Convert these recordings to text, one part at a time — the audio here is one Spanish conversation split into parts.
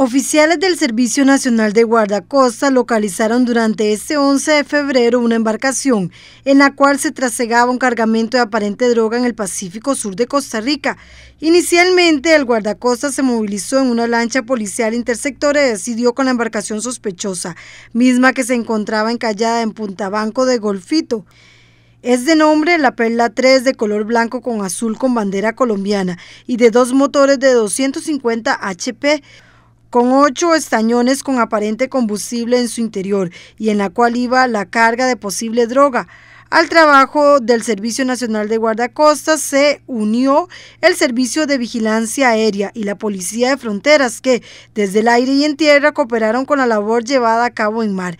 Oficiales del Servicio Nacional de Guardacosta localizaron durante este 11 de febrero una embarcación en la cual se trasegaba un cargamento de aparente droga en el Pacífico Sur de Costa Rica. Inicialmente, el guardacosta se movilizó en una lancha policial intersectora y decidió con la embarcación sospechosa, misma que se encontraba encallada en Punta Banco de Golfito. Es de nombre La Perla 3 de color blanco con azul con bandera colombiana y de dos motores de 250 HP con ocho estañones con aparente combustible en su interior y en la cual iba la carga de posible droga. Al trabajo del Servicio Nacional de Guardacostas se unió el Servicio de Vigilancia Aérea y la Policía de Fronteras que desde el aire y en tierra cooperaron con la labor llevada a cabo en mar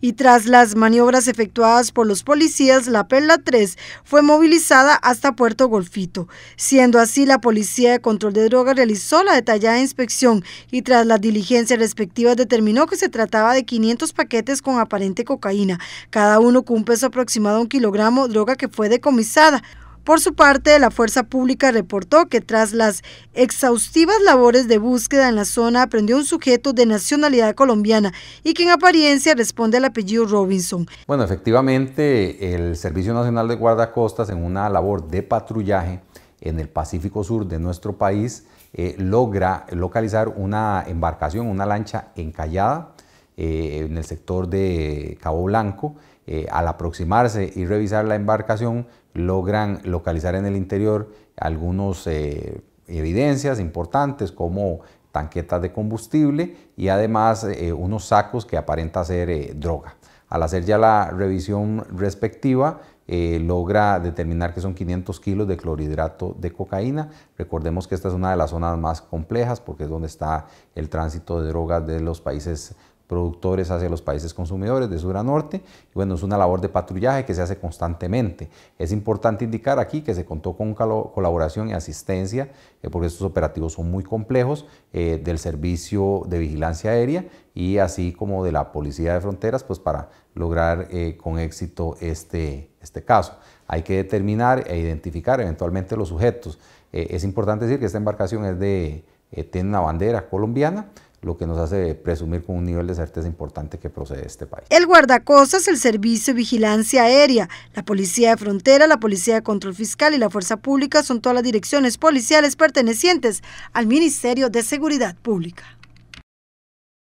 y tras las maniobras efectuadas por los policías, la Perla 3 fue movilizada hasta Puerto Golfito. Siendo así, la Policía de Control de Drogas realizó la detallada inspección y tras las diligencias respectivas determinó que se trataba de 500 paquetes con aparente cocaína. Cada uno con un peso aproximado a un kilogramo, droga que fue decomisada. Por su parte, la Fuerza Pública reportó que tras las exhaustivas labores de búsqueda en la zona, aprendió un sujeto de nacionalidad colombiana y que en apariencia responde al apellido Robinson. Bueno, efectivamente, el Servicio Nacional de Guardacostas, en una labor de patrullaje en el Pacífico Sur de nuestro país, eh, logra localizar una embarcación, una lancha encallada eh, en el sector de Cabo Blanco. Eh, al aproximarse y revisar la embarcación, logran localizar en el interior algunas eh, evidencias importantes como tanquetas de combustible y además unos sacos que aparenta ser droga. Al hacer ya la revisión respectiva, logra determinar que son 500 kilos de clorhidrato de cocaína. Recordemos que esta es una de las zonas más complejas porque es donde está el tránsito de drogas de los países productores hacia los países consumidores de sur a norte. Y bueno, es una labor de patrullaje que se hace constantemente. Es importante indicar aquí que se contó con colaboración y asistencia, eh, porque estos operativos son muy complejos, eh, del Servicio de Vigilancia Aérea y así como de la Policía de Fronteras, pues para lograr eh, con éxito este, este caso. Hay que determinar e identificar eventualmente los sujetos. es importante decir que esta embarcación es de, tiene una bandera colombiana, lo que nos hace presumir con un nivel de certeza importante que procede este país. El guardacostas, el servicio de vigilancia aérea, la policía de frontera, la policía de control fiscal y la fuerza pública son todas las direcciones policiales pertenecientes al Ministerio de Seguridad Pública.